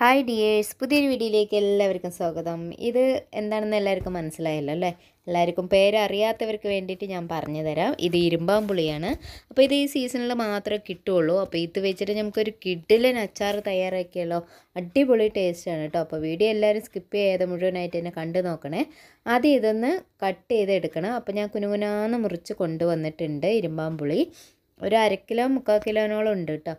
hi dears പുതിയൊരു വീഡിയോയിലേക്ക് എല്ലാവർക്കും സ്വാഗതം ഇത് എന്താണെന്ന് എല്ലാവർക്കും മനസ്സിലായല്ലോ അല്ലേ എല്ലാവർക്കും പേരറിയാത്തവർക്ക് വേണ്ടിയിട്ട് ഞാൻ പറഞ്ഞു തരാം ഇത് ഇരുമ്പാമ്പുളിയാണ് അപ്പോൾ ഇത് ഈ സീസണിൽ മാത്രമേ കിട്ടുള്ളൂ അപ്പോൾ ഇത് വെച്ചിട്ട് നമുക്കൊരു കിഡിലൻ അച്ചാർ തയ്യാറാക്കിയല്ലോ അടിപൊളി ടേസ്റ്റാണ് കേട്ടോ അപ്പോൾ വീഡിയോ എല്ലാവരും സ്കിപ്പ് ചെയ്യാതെ മുഴുവനായിട്ട് തന്നെ കണ്ടു നോക്കണേ ആദ്യം ഇതൊന്ന് കട്ട് ചെയ്ത് എടുക്കണം അപ്പോൾ ഞാൻ കുനുകുനാന്ന് മുറിച്ച് കൊണ്ടുവന്നിട്ടുണ്ട് ഇരുമ്പാമ്പുളി ഒരു അര കിലോ മുക്കാൽ കിലോനോളം ഉണ്ട് കേട്ടോ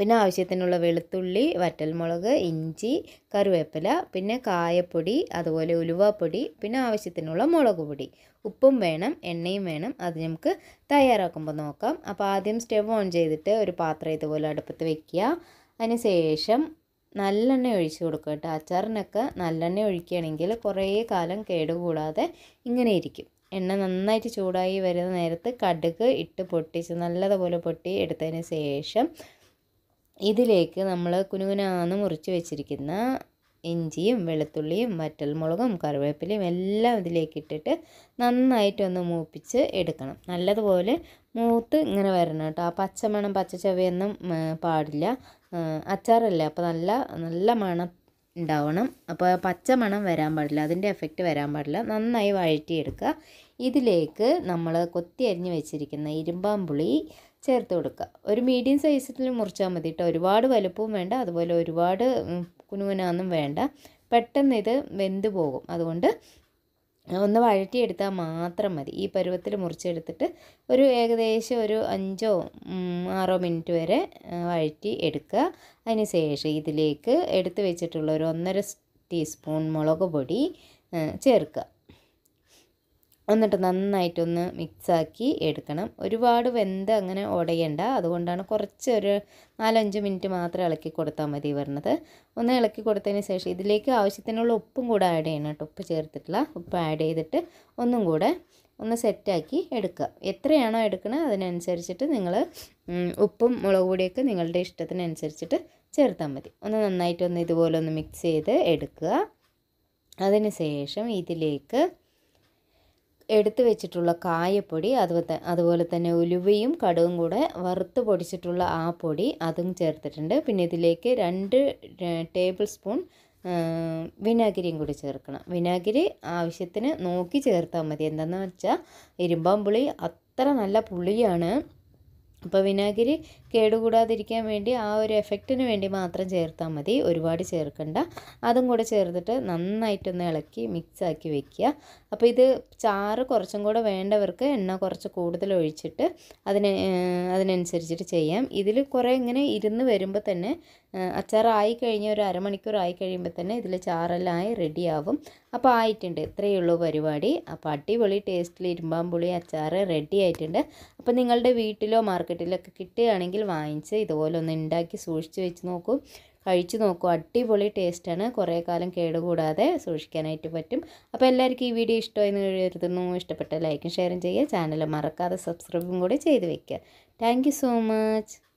പിന്നെ ആവശ്യത്തിനുള്ള വെളുത്തുള്ളി വറ്റൽമുളക് ഇഞ്ചി കറിവേപ്പില പിന്നെ കായപ്പൊടി അതുപോലെ ഉലുവാപ്പൊടി പിന്നെ ആവശ്യത്തിനുള്ള മുളക് പൊടി ഉപ്പും വേണം എണ്ണയും വേണം അത് നമുക്ക് തയ്യാറാക്കുമ്പോൾ നോക്കാം അപ്പോൾ ആദ്യം സ്റ്റവ് ഓൺ ചെയ്തിട്ട് ഒരു പാത്രം ഇതുപോലെ അടുപ്പത്ത് വെക്കുക അതിന് ശേഷം നല്ലെണ്ണ ഒഴിച്ച് കൊടുക്കുക കേട്ടോ അച്ചാറിനൊക്കെ നല്ലെണ്ണ ഒഴിക്കുകയാണെങ്കിൽ കുറേ കാലം കേടുകൂടാതെ ഇങ്ങനെ ഇരിക്കും എണ്ണ നന്നായിട്ട് ചൂടായി വരുന്ന നേരത്ത് കടുക് ഇട്ട് പൊട്ടിച്ച് നല്ലതുപോലെ പൊട്ടി എടുത്തതിന് ശേഷം ഇതിലേക്ക് നമ്മൾ കുനുകുനാന്ന് മുറിച്ച് വെച്ചിരിക്കുന്ന ഇഞ്ചിയും വെളുത്തുള്ളിയും വറ്റൽമുളകും കറിവേപ്പിലയും എല്ലാം ഇതിലേക്ക് ഇട്ടിട്ട് നന്നായിട്ടൊന്ന് മൂപ്പിച്ച് എടുക്കണം നല്ലതുപോലെ മൂത്ത് ഇങ്ങനെ വരണം കേട്ടോ ആ പച്ച മണം പച്ച ചവയൊന്നും പാടില്ല അച്ചാറല്ലേ അപ്പോൾ നല്ല നല്ല മണം ഉണ്ടാവണം അപ്പോൾ പച്ച മണം വരാൻ പാടില്ല അതിൻ്റെ എഫക്റ്റ് വരാൻ പാടില്ല നന്നായി വഴറ്റിയെടുക്കുക ഇതിലേക്ക് നമ്മൾ കൊത്തി അരിഞ്ഞ് വെച്ചിരിക്കുന്ന ഇരുമ്പാമ്പുളി ചേർത്ത് കൊടുക്കുക ഒരു മീഡിയം സൈസിൽ മുറിച്ചാൽ മതി കേട്ടോ ഒരുപാട് വലുപ്പവും വേണ്ട അതുപോലെ ഒരുപാട് കുനുകുനാന്നും വേണ്ട പെട്ടെന്ന് ഇത് വെന്ത് പോകും അതുകൊണ്ട് ഒന്ന് വഴറ്റിയെടുത്താൽ മാത്രം മതി ഈ പരുവത്തിൽ മുറിച്ചെടുത്തിട്ട് ഒരു ഏകദേശം ഒരു അഞ്ചോ ആറോ മിനിറ്റ് വരെ വഴറ്റി എടുക്കുക അതിന് ശേഷം ഇതിലേക്ക് എടുത്ത് വെച്ചിട്ടുള്ള ഒരു ഒന്നര ടീസ്പൂൺ മുളക് പൊടി ചേർക്കുക എന്നിട്ട് നന്നായിട്ടൊന്ന് മിക്സാക്കി എടുക്കണം ഒരുപാട് വെന്ത് അങ്ങനെ ഉടയണ്ട അതുകൊണ്ടാണ് കുറച്ച് ഒരു നാലഞ്ച് മിനിറ്റ് മാത്രം ഇളക്കി കൊടുത്താൽ മതി പറഞ്ഞത് ഒന്ന് ഇളക്കി കൊടുത്തതിന് ശേഷം ഇതിലേക്ക് ആവശ്യത്തിനുള്ള ഉപ്പും കൂടെ ആഡ് ചെയ്യണം കേട്ടോ ഉപ്പ് ചേർത്തിട്ടില്ല ഉപ്പ് ആഡ് ചെയ്തിട്ട് ഒന്നും കൂടെ ഒന്ന് സെറ്റാക്കി എടുക്കുക എത്രയാണോ എടുക്കുന്നത് അതിനനുസരിച്ചിട്ട് നിങ്ങൾ ഉപ്പും മുളക് പൊടിയൊക്കെ നിങ്ങളുടെ ഇഷ്ടത്തിനനുസരിച്ചിട്ട് ചേർത്താൽ മതി ഒന്ന് നന്നായിട്ടൊന്ന് ഇതുപോലെ ഒന്ന് മിക്സ് ചെയ്ത് എടുക്കുക അതിന് ശേഷം ഇതിലേക്ക് എടുത്തു വെച്ചിട്ടുള്ള കായപ്പൊടി അതുപോലെ അതുപോലെ തന്നെ ഉലുവയും കടുകും കൂടെ വറുത്ത് പൊടിച്ചിട്ടുള്ള ആ പൊടി അതും ചേർത്തിട്ടുണ്ട് പിന്നെ ഇതിലേക്ക് രണ്ട് ടേബിൾ സ്പൂൺ വിനാഗിരിയും കൂടി ചേർക്കണം വിനാഗിരി ആവശ്യത്തിന് നോക്കി ചേർത്താൽ മതി എന്താണെന്ന് വെച്ചാൽ ഇരുമ്പാമ്പുളി അത്ര നല്ല പുളിയാണ് അപ്പോൾ വിനാഗിരി കേടുകൂടാതിരിക്കാൻ വേണ്ടി ആ ഒരു എഫക്റ്റിന് വേണ്ടി മാത്രം ചേർത്താൽ മതി ഒരുപാട് ചേർക്കണ്ട അതും കൂടെ ചേർത്തിട്ട് നന്നായിട്ടൊന്ന് ഇളക്കി മിക്സാക്കി വെക്കുക അപ്പോൾ ഇത് ചാറ് കുറച്ചും കൂടെ വേണ്ടവർക്ക് എണ്ണ കുറച്ച് കൂടുതൽ ഒഴിച്ചിട്ട് അതിന് അതിനനുസരിച്ചിട്ട് ചെയ്യാം ഇതിൽ കുറേ ഇങ്ങനെ ഇരുന്ന് വരുമ്പോൾ തന്നെ അച്ചാറായി കഴിഞ്ഞ ഒരു അരമണിക്കൂർ ആയി കഴിയുമ്പോൾ തന്നെ ഇതിൽ ചാറെല്ലാം ആയി റെഡിയാവും അപ്പോൾ ആയിട്ടുണ്ട് ഇത്രയേ ഉള്ളൂ പരിപാടി അപ്പോൾ അടിപൊളി ടേസ്റ്റിൽ ഇരുമ്പാമ്പുളി അച്ചാർ റെഡി ആയിട്ടുണ്ട് അപ്പോൾ നിങ്ങളുടെ വീട്ടിലോ മാർക്കറ്റ് മാർക്കറ്റിലൊക്കെ കിട്ടുകയാണെങ്കിൽ വാങ്ങിച്ച് ഇതുപോലെ ഒന്ന് ഉണ്ടാക്കി സൂക്ഷിച്ച് വെച്ച് നോക്കും കഴിച്ചു നോക്കൂ അടിപൊളി ടേസ്റ്റാണ് കുറേ കാലം കേടുകൂടാതെ സൂക്ഷിക്കാനായിട്ട് പറ്റും അപ്പോൾ എല്ലാവർക്കും ഈ വീഡിയോ എന്ന് കരുതുന്നു ഇഷ്ടപ്പെട്ട ലൈക്കും ഷെയറും ചെയ്യുക ചാനൽ മറക്കാതെ സബ്സ്ക്രൈബും കൂടി ചെയ്ത് വെക്കുക താങ്ക് സോ മച്ച്